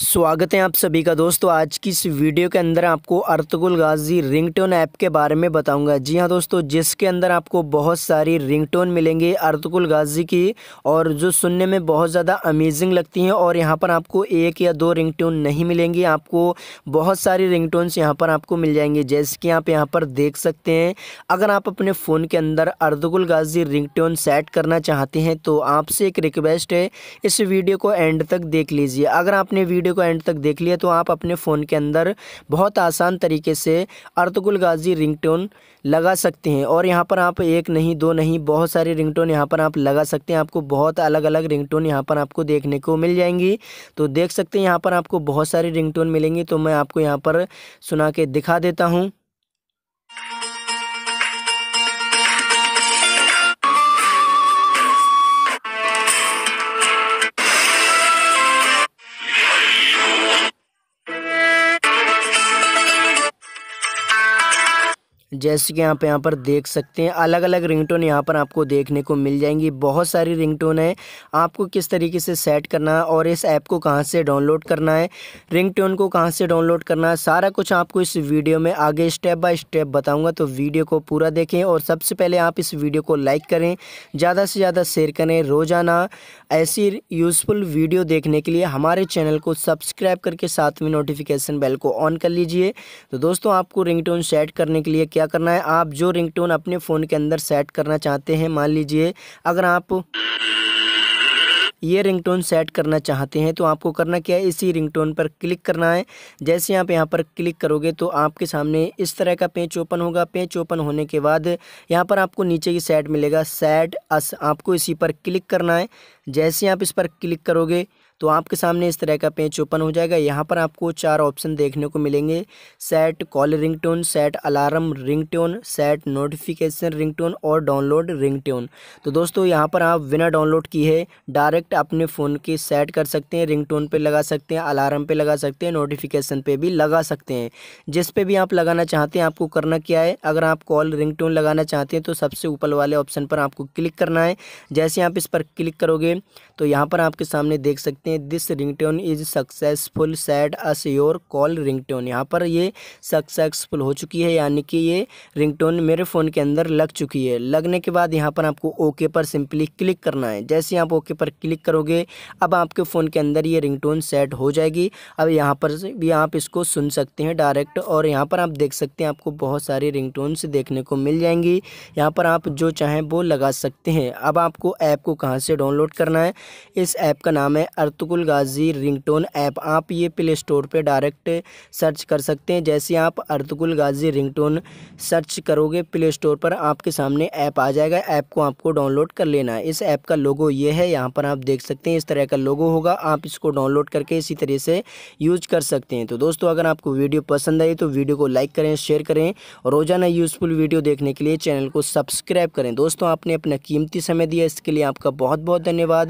स्वागत है आप सभी का दोस्तों आज की इस वीडियो के अंदर आपको अर्तगुल गाजी रिंगटोन ऐप के बारे में बताऊंगा जी हाँ दोस्तों जिसके अंदर आपको बहुत सारी रिंगटोन मिलेंगे अर्तगुल गाजी की और जो सुनने में बहुत ज़्यादा अमेजिंग लगती हैं और यहाँ पर आपको एक या दो रिंगटोन नहीं मिलेंगी आपको बहुत सारी रिंग यहाँ पर आपको मिल जाएंगी जैसे कि आप यहाँ पर देख सकते हैं अगर आप अपने फ़ोन के अंदर अर्तगुल गाजी रिंग सेट करना चाहते हैं तो आपसे एक रिक्वेस्ट है इस वीडियो को एंड तक देख लीजिए अगर आपने वीडियो वीडियो को एंड तक देख लिया तो आप अपने फ़ोन के अंदर बहुत आसान तरीके से अर्तगुल गाजी रिंगटोन लगा सकते हैं और यहाँ पर आप एक नहीं दो नहीं बहुत सारे रिंगटोन यहाँ पर आप लगा सकते हैं आपको बहुत अलग अलग रिंगटोन यहाँ पर आपको देखने को मिल जाएंगी तो देख सकते हैं यहाँ पर आपको बहुत सारे रिंगटोन मिलेंगी तो मैं आपको यहाँ पर सुना के दिखा देता हूँ जैसे कि आप यहाँ पर देख सकते हैं अलग अलग रिंगटोन यहाँ पर आपको देखने को मिल जाएंगी बहुत सारी रिंगटोन है आपको किस तरीके से सेट करना है और इस ऐप को कहाँ से डाउनलोड करना है रिंगटोन को कहाँ से डाउनलोड करना है सारा कुछ आपको इस वीडियो में आगे स्टेप बाय स्टेप बताऊँगा तो वीडियो को पूरा देखें और सबसे पहले आप इस वीडियो को लाइक करें ज़्यादा से ज़्यादा शेयर करें रोज़ाना ऐसी यूज़फुल वीडियो देखने के लिए हमारे चैनल को सब्सक्राइब करके साथ में नोटिफिकेशन बेल को ऑन कर लीजिए तो दोस्तों आपको रिंग सेट करने के लिए क्या करना है आप जो रिंगटोन अपने फ़ोन के अंदर सेट करना चाहते हैं मान लीजिए अगर आप ये रिंगटोन सेट करना चाहते हैं तो आपको करना क्या है इसी रिंगटोन पर क्लिक करना है जैसे आप यहाँ पर क्लिक करोगे तो आपके सामने इस तरह का पेंच ओपन होगा पेंच ओपन होने के बाद यहाँ पर आपको नीचे की सेट मिलेगा सेट अस आपको इसी पर क्लिक करना है जैसे आप इस पर क्लिक करोगे तो आपके सामने इस तरह का पेज ओपन हो जाएगा यहाँ पर आपको चार ऑप्शन देखने को मिलेंगे set call ringtone set alarm ringtone set notification ringtone और डाउनलोड रिंगटोन तो दोस्तों यहाँ पर आप बिना डाउनलोड की है डायरेक्ट अपने फ़ोन की सेट कर सकते हैं रिंग टोन लगा सकते हैं अलार्म पर लगा सकते हैं नोटिफिकेशन पर भी लगा सकते हैं जिस पर भी आप लगाना चाहते हैं आपको करना क्या है अगर आप कॉल रिंग लगाना चाहते हैं तो सबसे ऊपर वाले ऑप्शन पर आपको क्लिक करना है जैसे आप इस पर क्लिक करोगे तो यहाँ पर आपके सामने देख सकते हैं सकते हैं this ringtone is successful set as your call ringtone यहाँ पर ये सक्सेसफुल हो चुकी है यानी कि ये रिंगटोन मेरे फ़ोन के अंदर लग चुकी है लगने के बाद यहाँ पर आपको ओके पर सिंपली क्लिक करना है जैसे आप ओके पर क्लिक करोगे अब आपके फ़ोन के अंदर ये रिंगटोन सेट हो जाएगी अब यहाँ पर भी आप इसको सुन सकते हैं डायरेक्ट और यहाँ पर आप देख सकते हैं आपको बहुत सारी रिंग देखने को मिल जाएंगी यहाँ पर आप जो चाहें वो लगा सकते हैं अब आपको ऐप को कहाँ से डाउनलोड करना है इस ऐप का नाम है अर्थ मुफ्तकुल गाजी रिंगटोन ऐप आप ये प्ले स्टोर पर डायरेक्ट सर्च कर सकते हैं जैसे आप अर्तकुल गाजी रिंगटोन सर्च करोगे प्ले स्टोर पर आपके सामने ऐप आ जाएगा ऐप को आपको डाउनलोड कर लेना है इस ऐप का लोगो ये है यहाँ पर आप देख सकते हैं इस तरह का लोगो होगा आप इसको डाउनलोड करके इसी तरह से यूज कर सकते हैं तो दोस्तों अगर आपको वीडियो पसंद आई तो वीडियो को लाइक करें शेयर करें और रोज़ाना यूज़फुल वीडियो देखने के लिए चैनल को सब्सक्राइब करें दोस्तों आपने अपना कीमती समय दिया इसके लिए आपका बहुत बहुत धन्यवाद